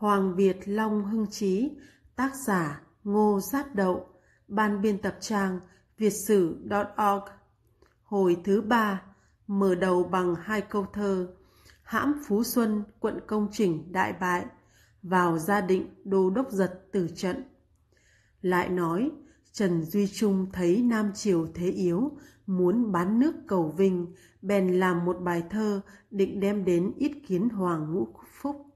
Hoàng Việt Long Hưng Chí, tác giả Ngô Giáp Đậu, ban biên tập trang việt sử.org. Hồi thứ ba, mở đầu bằng hai câu thơ Hãm Phú Xuân, quận công trình đại bại, vào gia định đô đốc giật tử trận. Lại nói, Trần Duy Trung thấy Nam Triều thế yếu, muốn bán nước cầu vinh, bèn làm một bài thơ định đem đến ít kiến Hoàng Ngũ Phúc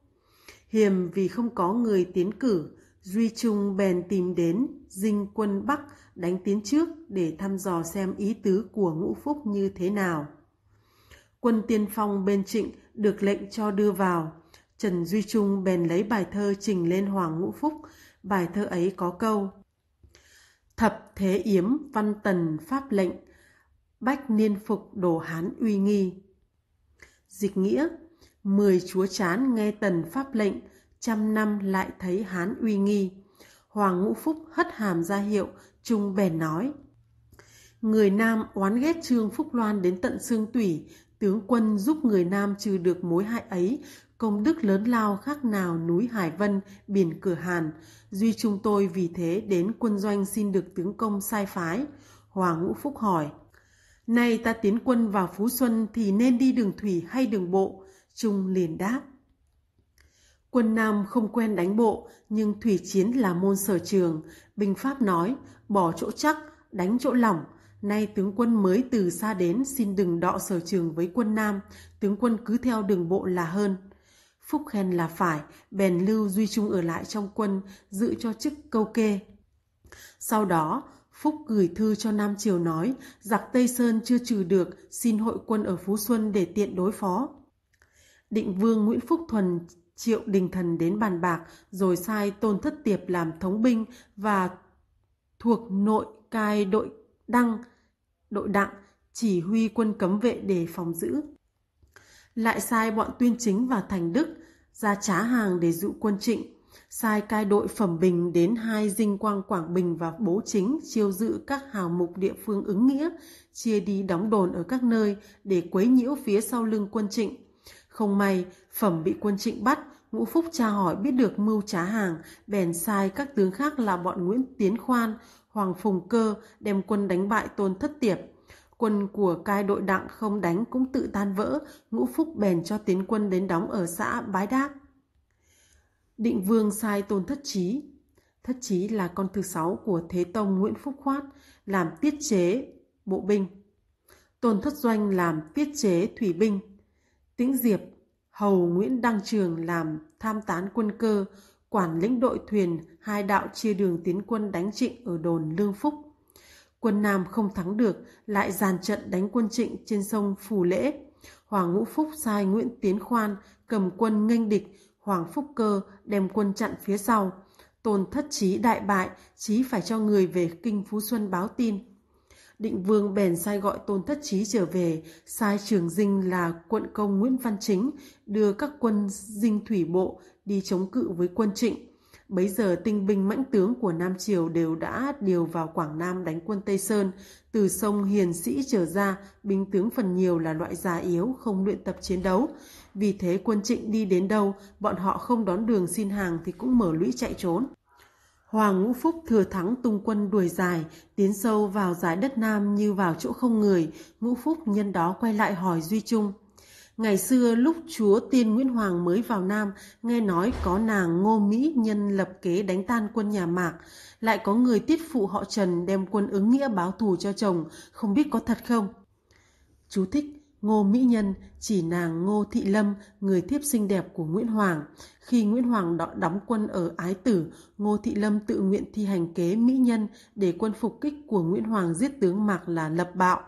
hiềm vì không có người tiến cử, Duy Trung bèn tìm đến dinh quân Bắc đánh tiến trước để thăm dò xem ý tứ của ngũ phúc như thế nào. Quân tiên phong bên trịnh được lệnh cho đưa vào. Trần Duy Trung bèn lấy bài thơ trình lên Hoàng Ngũ Phúc. Bài thơ ấy có câu Thập thế yếm văn tần pháp lệnh, bách niên phục đồ hán uy nghi. Dịch nghĩa, Mười chúa chán nghe tần pháp lệnh, trăm năm lại thấy hán uy nghi. Hoàng Ngũ Phúc hất hàm ra hiệu, Trung bèn nói. Người Nam oán ghét Trương Phúc Loan đến tận xương tủy, tướng quân giúp người Nam trừ được mối hại ấy, công đức lớn lao khác nào núi Hải Vân, biển Cửa Hàn. Duy chúng tôi vì thế đến quân doanh xin được tướng công sai phái. Hoàng Ngũ Phúc hỏi, Nay ta tiến quân vào Phú Xuân thì nên đi đường thủy hay đường bộ? Trung liền đáp. Quân Nam không quen đánh bộ, nhưng thủy chiến là môn sở trường. Binh Pháp nói, bỏ chỗ chắc, đánh chỗ lỏng. Nay tướng quân mới từ xa đến xin đừng đọ sở trường với quân Nam, tướng quân cứ theo đường bộ là hơn. Phúc khen là phải, bèn lưu Duy Trung ở lại trong quân, giữ cho chức câu kê. Sau đó, Phúc gửi thư cho Nam Triều nói, giặc Tây Sơn chưa trừ được, xin hội quân ở Phú Xuân để tiện đối phó định vương Nguyễn Phúc Thuần triệu đình thần đến bàn bạc rồi sai tôn thất tiệp làm thống binh và thuộc nội cai đội đăng đội đặng chỉ huy quân cấm vệ để phòng giữ lại sai bọn tuyên chính và thành đức ra trá hàng để dụ quân trịnh sai cai đội phẩm bình đến hai dinh quang quảng bình và bố chính chiêu dự các hào mục địa phương ứng nghĩa chia đi đóng đồn ở các nơi để quấy nhiễu phía sau lưng quân trịnh không may, Phẩm bị quân trịnh bắt, Ngũ Phúc tra hỏi biết được mưu trá hàng, bèn sai các tướng khác là bọn Nguyễn Tiến Khoan, Hoàng Phùng Cơ đem quân đánh bại Tôn Thất Tiệp. Quân của cai đội đặng không đánh cũng tự tan vỡ, Ngũ Phúc bèn cho tiến quân đến đóng ở xã Bái Đác. Định Vương sai Tôn Thất trí Thất trí là con thứ sáu của Thế Tông Nguyễn Phúc Khoát, làm tiết chế bộ binh. Tôn Thất Doanh làm tiết chế thủy binh. Tĩnh Diệp, hầu Nguyễn Đăng Trường làm tham tán quân cơ, quản lĩnh đội thuyền hai đạo chia đường tiến quân đánh trịnh ở đồn Lương Phúc. Quân Nam không thắng được, lại dàn trận đánh quân trịnh trên sông Phù Lễ. Hoàng Ngũ Phúc sai Nguyễn Tiến Khoan cầm quân nghênh địch, Hoàng Phúc Cơ đem quân chặn phía sau. Tôn thất chí đại bại, chí phải cho người về Kinh Phú Xuân báo tin định vương bèn sai gọi tôn thất trí trở về sai trường dinh là quận công nguyễn văn chính đưa các quân dinh thủy bộ đi chống cự với quân trịnh bấy giờ tinh binh mãnh tướng của nam triều đều đã điều vào quảng nam đánh quân tây sơn từ sông hiền sĩ trở ra binh tướng phần nhiều là loại già yếu không luyện tập chiến đấu vì thế quân trịnh đi đến đâu bọn họ không đón đường xin hàng thì cũng mở lũy chạy trốn Hoàng Ngũ Phúc thừa thắng tung quân đuổi dài, tiến sâu vào giải đất Nam như vào chỗ không người, Ngũ Phúc nhân đó quay lại hỏi Duy Trung. Ngày xưa lúc chúa Tiên Nguyễn Hoàng mới vào Nam, nghe nói có nàng Ngô Mỹ nhân lập kế đánh tan quân nhà Mạc, lại có người tiết phụ họ Trần đem quân ứng nghĩa báo thù cho chồng, không biết có thật không? Chú thích Ngô Mỹ Nhân chỉ nàng Ngô Thị Lâm, người thiếp xinh đẹp của Nguyễn Hoàng. Khi Nguyễn Hoàng đọ đóng quân ở Ái Tử, Ngô Thị Lâm tự nguyện thi hành kế Mỹ Nhân để quân phục kích của Nguyễn Hoàng giết tướng Mạc là Lập Bạo.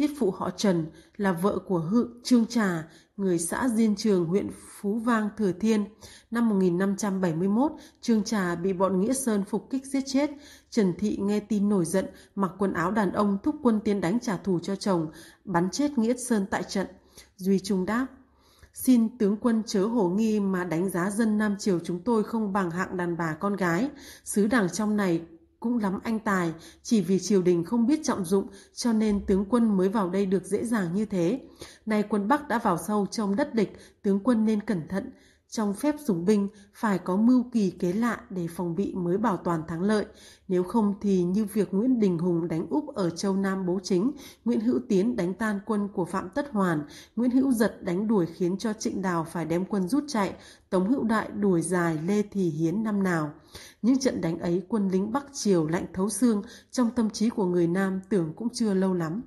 Tiết phụ họ Trần là vợ của Hự Trương Trà, người xã Diên Trường, huyện Phú Vang, Thừa Thiên. Năm 1571, Trương Trà bị bọn Nghĩa Sơn phục kích giết chết. Trần Thị nghe tin nổi giận, mặc quần áo đàn ông thúc quân tiến đánh trả thù cho chồng, bắn chết Nghĩa Sơn tại trận. Duy Trung đáp, xin tướng quân chớ hổ nghi mà đánh giá dân Nam Triều chúng tôi không bằng hạng đàn bà con gái. Sứ đảng trong này cũng lắm anh tài, chỉ vì triều đình không biết trọng dụng cho nên tướng quân mới vào đây được dễ dàng như thế. Nay quân Bắc đã vào sâu trong đất địch, tướng quân nên cẩn thận, trong phép dùng binh, phải có mưu kỳ kế lạ để phòng bị mới bảo toàn thắng lợi. Nếu không thì như việc Nguyễn Đình Hùng đánh Úp ở châu Nam Bố Chính, Nguyễn Hữu Tiến đánh tan quân của Phạm Tất Hoàn, Nguyễn Hữu Giật đánh đuổi khiến cho Trịnh Đào phải đem quân rút chạy, Tống Hữu Đại đuổi dài Lê Thì Hiến năm nào. Những trận đánh ấy quân lính Bắc Triều lạnh thấu xương, trong tâm trí của người Nam tưởng cũng chưa lâu lắm.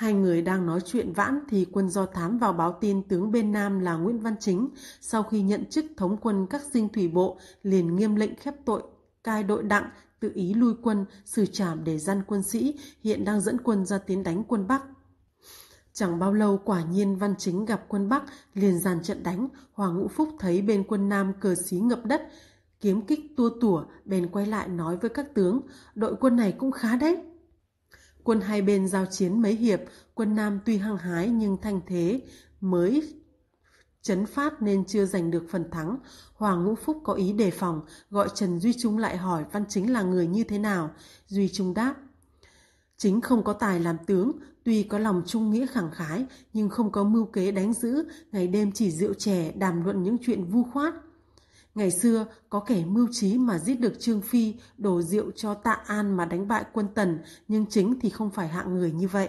Hai người đang nói chuyện vãn thì quân do thám vào báo tin tướng bên Nam là Nguyễn Văn Chính sau khi nhận chức thống quân các dinh thủy bộ liền nghiêm lệnh khép tội, cai đội đặng, tự ý lui quân, xử trảm để gian quân sĩ, hiện đang dẫn quân ra tiến đánh quân Bắc. Chẳng bao lâu quả nhiên Văn Chính gặp quân Bắc, liền dàn trận đánh, Hoàng Ngũ Phúc thấy bên quân Nam cờ xí ngập đất, kiếm kích tua tủa, bèn quay lại nói với các tướng, đội quân này cũng khá đấy. Quân hai bên giao chiến mấy hiệp, quân Nam tuy hăng hái nhưng thanh thế mới chấn phát nên chưa giành được phần thắng. Hoàng Ngũ Phúc có ý đề phòng, gọi Trần Duy Trung lại hỏi Văn Chính là người như thế nào. Duy Trung đáp, Chính không có tài làm tướng, tuy có lòng trung nghĩa khẳng khái, nhưng không có mưu kế đánh giữ, ngày đêm chỉ rượu chè đàm luận những chuyện vu khoát. Ngày xưa có kẻ mưu trí mà giết được Trương Phi đổ rượu cho Tạ An mà đánh bại quân Tần, nhưng chính thì không phải hạng người như vậy.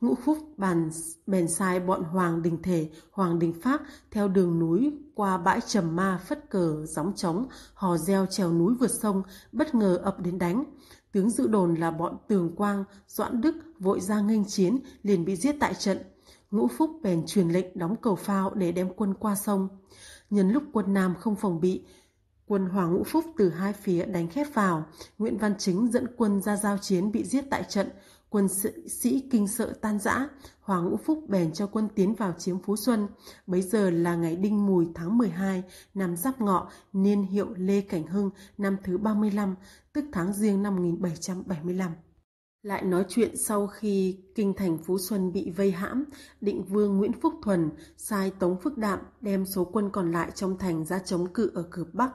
Ngũ Phúc bàn bèn sai bọn Hoàng Đình Thể, Hoàng Đình Pháp theo đường núi qua bãi trầm ma phất cờ gióng trống, hò reo trèo núi vượt sông, bất ngờ ập đến đánh. Tướng dự đồn là bọn Tường Quang, Doãn Đức vội ra nghênh chiến liền bị giết tại trận Ngũ Phúc bèn truyền lệnh đóng cầu phao để đem quân qua sông. Nhân lúc quân Nam không phòng bị, quân Hoàng Ngũ Phúc từ hai phía đánh khép vào. Nguyễn Văn Chính dẫn quân ra giao chiến bị giết tại trận. Quân sĩ, sĩ kinh sợ tan rã, Hoàng Ngũ Phúc bèn cho quân tiến vào chiếm Phú Xuân. Bấy giờ là ngày đinh mùi tháng 12, năm Giáp Ngọ, niên hiệu Lê Cảnh Hưng, năm thứ 35, tức tháng Giêng năm 1775. Lại nói chuyện sau khi kinh thành Phú Xuân bị vây hãm, định vương Nguyễn Phúc Thuần sai Tống Phước Đạm đem số quân còn lại trong thành ra chống cự ở cửa Bắc.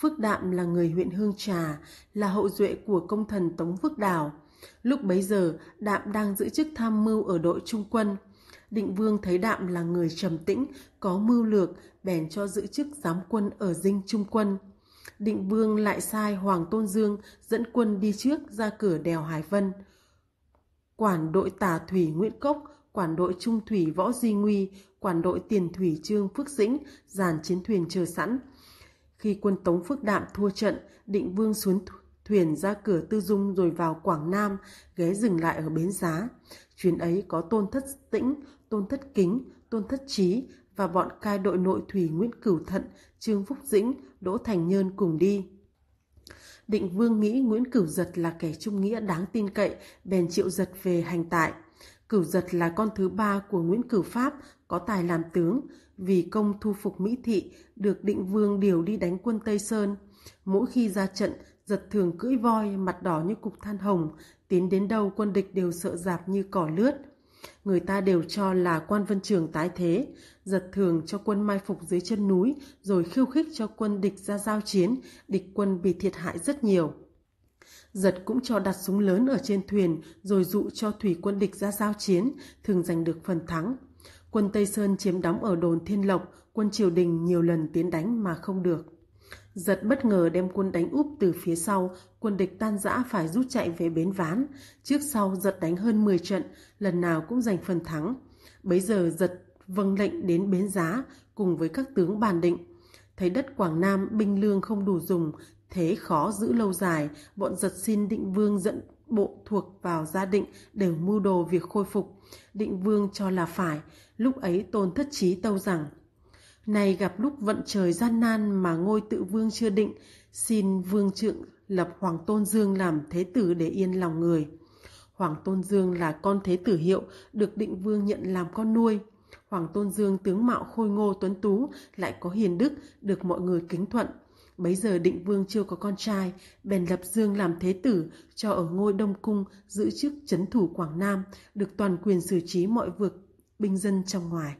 Phước Đạm là người huyện Hương Trà, là hậu duệ của công thần Tống Phước Đào. Lúc bấy giờ, Đạm đang giữ chức tham mưu ở đội trung quân. Định Vương thấy Đạm là người trầm tĩnh, có mưu lược, bèn cho giữ chức giám quân ở dinh trung quân. Định Vương lại sai Hoàng Tôn Dương dẫn quân đi trước ra cửa đèo Hải Vân. Quản đội tả thủy Nguyễn Cốc, quản đội trung thủy Võ Duy Nguy, quản đội tiền thủy Trương Phước Dĩnh dàn chiến thuyền chờ sẵn. Khi quân Tống Phước Đạm thua trận, Định Vương xuống thuyền ra cửa Tư Dung rồi vào Quảng Nam, ghé dừng lại ở Bến Giá. Chuyến ấy có Tôn Thất Tĩnh, Tôn Thất Kính, Tôn Thất Trí và bọn cai đội nội thủy Nguyễn Cửu Thận, Trương Phúc Dĩnh, Đỗ Thành Nhơn cùng đi. Định Vương nghĩ Nguyễn Cửu Giật là kẻ trung nghĩa đáng tin cậy, bèn triệu giật về hành tại. Cửu Giật là con thứ ba của Nguyễn Cửu Pháp, có tài làm tướng, vì công thu phục Mỹ Thị, được Định Vương điều đi đánh quân Tây Sơn. Mỗi khi ra trận, Giật thường cưỡi voi, mặt đỏ như cục than hồng, tiến đến đâu quân địch đều sợ dạp như cỏ lướt. Người ta đều cho là quan vân trường tái thế, giật thường cho quân mai phục dưới chân núi, rồi khiêu khích cho quân địch ra giao chiến, địch quân bị thiệt hại rất nhiều. Giật cũng cho đặt súng lớn ở trên thuyền, rồi dụ cho thủy quân địch ra giao chiến, thường giành được phần thắng. Quân Tây Sơn chiếm đóng ở đồn Thiên Lộc, quân triều đình nhiều lần tiến đánh mà không được. Giật bất ngờ đem quân đánh úp từ phía sau, quân địch tan rã phải rút chạy về bến ván. Trước sau giật đánh hơn 10 trận, lần nào cũng giành phần thắng. Bấy giờ giật vâng lệnh đến bến giá cùng với các tướng bàn định. Thấy đất Quảng Nam binh lương không đủ dùng, thế khó giữ lâu dài, bọn giật xin định vương dẫn bộ thuộc vào gia định để mưu đồ việc khôi phục. Định vương cho là phải, lúc ấy tôn thất trí tâu rằng Nay gặp lúc vận trời gian nan mà ngôi tự vương chưa định, xin vương trượng lập Hoàng Tôn Dương làm thế tử để yên lòng người. Hoàng Tôn Dương là con thế tử hiệu, được định vương nhận làm con nuôi. Hoàng Tôn Dương tướng mạo khôi ngô tuấn tú, lại có hiền đức, được mọi người kính thuận. Bấy giờ định vương chưa có con trai, bèn lập Dương làm thế tử, cho ở ngôi Đông Cung, giữ chức chấn thủ Quảng Nam, được toàn quyền xử trí mọi vực, binh dân trong ngoài.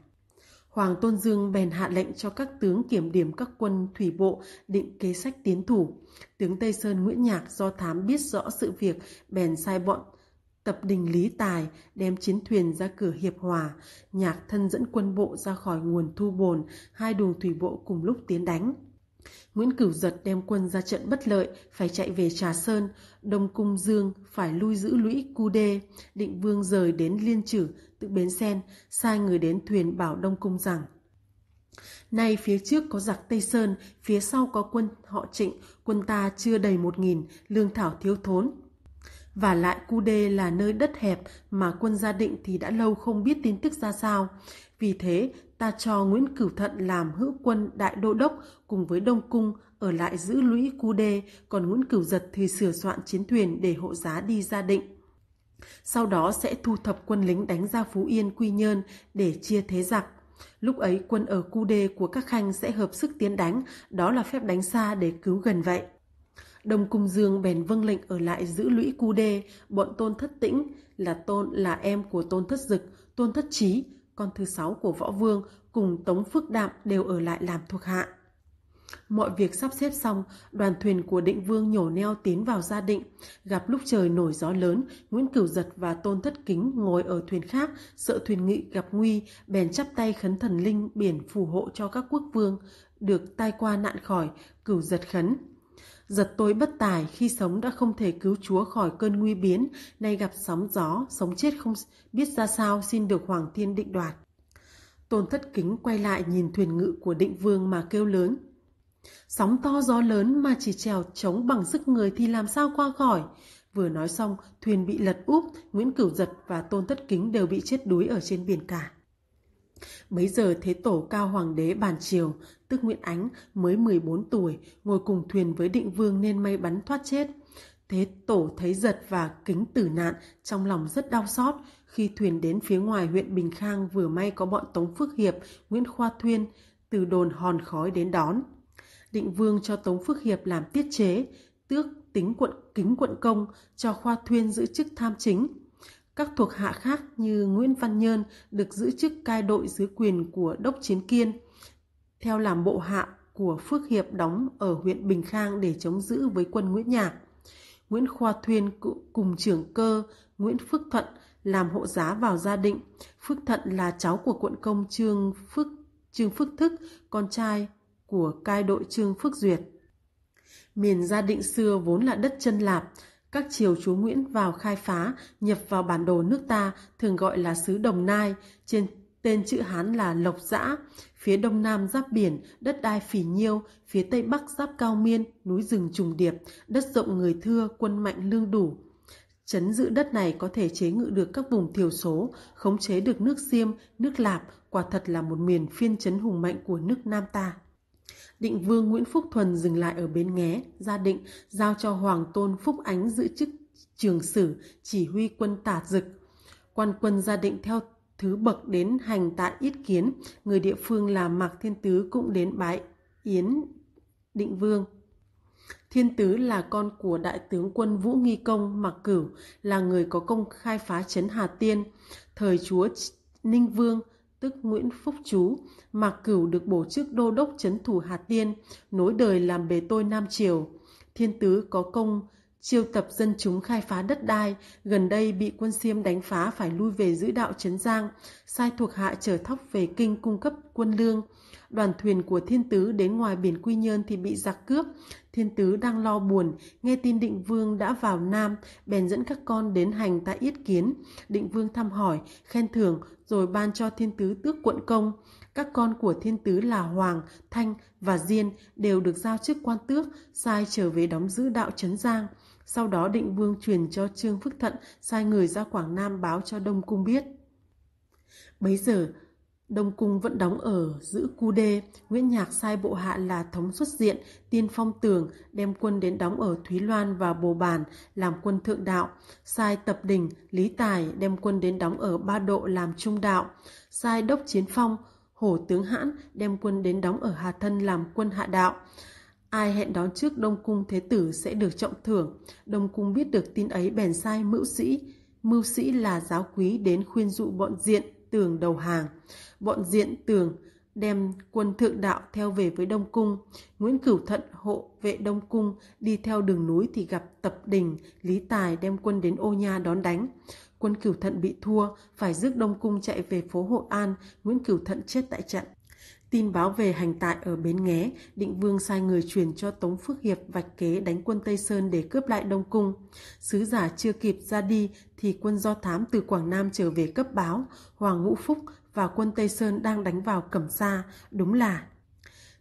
Hoàng Tôn Dương bèn hạ lệnh cho các tướng kiểm điểm các quân thủy bộ định kế sách tiến thủ. Tướng Tây Sơn Nguyễn Nhạc do thám biết rõ sự việc bèn sai bọn tập đình Lý Tài đem chiến thuyền ra cửa Hiệp Hòa. Nhạc thân dẫn quân bộ ra khỏi nguồn thu bồn, hai đường thủy bộ cùng lúc tiến đánh. Nguyễn Cửu Giật đem quân ra trận bất lợi, phải chạy về Trà Sơn, Đông Cung Dương phải lui giữ lũy Cu Đê, định vương rời đến Liên Chử, tự Bến Sen, sai người đến thuyền bảo Đông Cung rằng Nay phía trước có giặc Tây Sơn, phía sau có quân họ trịnh, quân ta chưa đầy một nghìn, lương thảo thiếu thốn. Và lại Cu Đê là nơi đất hẹp mà quân gia định thì đã lâu không biết tin tức ra sao. Vì thế, ta cho Nguyễn Cửu Thận làm hữu quân đại đô đốc cùng với Đông Cung ở lại giữ lũy Cú Đê, còn Nguyễn Cửu Giật thì sửa soạn chiến thuyền để hộ giá đi gia định. Sau đó sẽ thu thập quân lính đánh ra Phú Yên, Quy Nhơn để chia thế giặc. Lúc ấy quân ở Cú Đê của các khanh sẽ hợp sức tiến đánh, đó là phép đánh xa để cứu gần vậy. Đồng Cung Dương bèn vâng lệnh ở lại giữ lũy Cú Đê, bọn Tôn Thất Tĩnh là Tôn là em của Tôn Thất Dực, Tôn Thất Trí con thứ sáu của Võ Vương cùng Tống Phước Đạm đều ở lại làm thuộc hạ. Mọi việc sắp xếp xong, đoàn thuyền của định vương nhổ neo tiến vào gia định. Gặp lúc trời nổi gió lớn, Nguyễn Cửu Giật và Tôn Thất Kính ngồi ở thuyền khác, sợ thuyền nghị gặp nguy, bèn chắp tay khấn thần linh biển phù hộ cho các quốc vương, được tai qua nạn khỏi, Cửu Giật khấn. Giật tôi bất tài khi sống đã không thể cứu Chúa khỏi cơn nguy biến, nay gặp sóng gió, sống chết không biết ra sao xin được Hoàng Thiên định đoạt. Tôn Thất Kính quay lại nhìn thuyền ngự của định vương mà kêu lớn. Sóng to gió lớn mà chỉ trèo trống bằng sức người thì làm sao qua khỏi. Vừa nói xong, thuyền bị lật úp, Nguyễn Cửu Giật và Tôn Thất Kính đều bị chết đuối ở trên biển cả. Bấy giờ Thế Tổ Cao Hoàng đế bàn Triều, tức Nguyễn Ánh, mới 14 tuổi, ngồi cùng thuyền với định vương nên may bắn thoát chết. Thế Tổ thấy giật và kính tử nạn, trong lòng rất đau xót. Khi thuyền đến phía ngoài huyện Bình Khang vừa may có bọn Tống Phước Hiệp, Nguyễn Khoa Thuyên, từ đồn hòn khói đến đón. Định vương cho Tống Phước Hiệp làm tiết chế, tước tính quận kính quận công, cho Khoa Thuyên giữ chức tham chính, các thuộc hạ khác như Nguyễn Văn Nhơn được giữ chức cai đội dưới quyền của Đốc Chiến Kiên, theo làm bộ hạ của Phước Hiệp đóng ở huyện Bình Khang để chống giữ với quân Nguyễn Nhạc. Nguyễn Khoa Thuyên cùng trưởng cơ Nguyễn Phước Thuận làm hộ giá vào gia định. Phước Thuận là cháu của quận công Trương Phước, Trương Phước Thức, con trai của cai đội Trương Phước Duyệt. Miền gia định xưa vốn là đất chân lạp, các triều chúa Nguyễn vào khai phá, nhập vào bản đồ nước ta, thường gọi là xứ Đồng Nai, trên tên chữ Hán là Lộc Giã, phía đông nam giáp biển, đất đai phì nhiêu, phía tây bắc giáp cao miên, núi rừng trùng điệp, đất rộng người thưa, quân mạnh lương đủ. Chấn giữ đất này có thể chế ngự được các vùng thiểu số, khống chế được nước xiêm, nước lạp, quả thật là một miền phiên chấn hùng mạnh của nước Nam ta định vương Nguyễn Phúc Thuần dừng lại ở Bến Nghé, gia định, giao cho Hoàng Tôn Phúc Ánh giữ chức trường sử, chỉ huy quân tả dực. Quan quân gia định theo thứ bậc đến hành tại ít Kiến, người địa phương là Mạc Thiên Tứ cũng đến bái Yến Định Vương. Thiên Tứ là con của đại tướng quân Vũ Nghi Công Mạc Cửu, là người có công khai phá trấn Hà Tiên. Thời chúa Ninh Vương, tức Nguyễn Phúc Chú, Mạc Cửu được bổ chức đô đốc chấn thủ Hà Tiên, nối đời làm bề tôi Nam Triều. Thiên Tứ có công chiêu tập dân chúng khai phá đất đai, gần đây bị quân Xiêm đánh phá phải lui về giữ đạo Trấn Giang, sai thuộc hạ trở thóc về kinh cung cấp quân lương. Đoàn thuyền của thiên tứ đến ngoài biển Quy Nhơn thì bị giặc cướp. Thiên tứ đang lo buồn, nghe tin định vương đã vào Nam, bèn dẫn các con đến hành tại Yết Kiến. Định vương thăm hỏi, khen thưởng, rồi ban cho thiên tứ tước quận công. Các con của thiên tứ là Hoàng, Thanh và Diên đều được giao chức quan tước, sai trở về đóng giữ đạo Trấn Giang. Sau đó định vương truyền cho Trương Phức Thận sai người ra Quảng Nam báo cho Đông Cung biết. Bấy giờ, Đông Cung vẫn đóng ở giữ Cu Đê, Nguyễn Nhạc sai bộ hạ là Thống xuất diện, Tiên Phong Tường đem quân đến đóng ở Thúy Loan và Bồ Bản làm quân thượng đạo, sai Tập Đình, Lý Tài đem quân đến đóng ở Ba Độ làm trung đạo, sai Đốc Chiến Phong, Hổ Tướng Hãn đem quân đến đóng ở Hà Thân làm quân hạ đạo. Ai hẹn đón trước Đông Cung Thế Tử sẽ được trọng thưởng, Đông Cung biết được tin ấy bèn sai mưu sĩ, mưu sĩ là giáo quý đến khuyên dụ bọn diện tường đầu hàng. Bọn diện tường đem quân thượng đạo theo về với Đông Cung. Nguyễn Cửu Thận hộ vệ Đông Cung đi theo đường núi thì gặp Tập Đình, Lý Tài đem quân đến ô nha đón đánh. Quân Cửu Thận bị thua, phải rước Đông Cung chạy về phố Hội An, Nguyễn Cửu Thận chết tại trận. Tin báo về hành tại ở Bến Nghé, Định Vương sai người truyền cho Tống Phước Hiệp vạch kế đánh quân Tây Sơn để cướp lại Đông Cung. Sứ giả chưa kịp ra đi thì quân do thám từ Quảng Nam trở về cấp báo, Hoàng Ngũ Phúc và quân Tây Sơn đang đánh vào Cẩm Sa, đúng là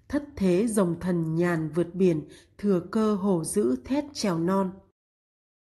thất thế rồng thần nhàn vượt biển, thừa cơ hổ giữ thét trèo non.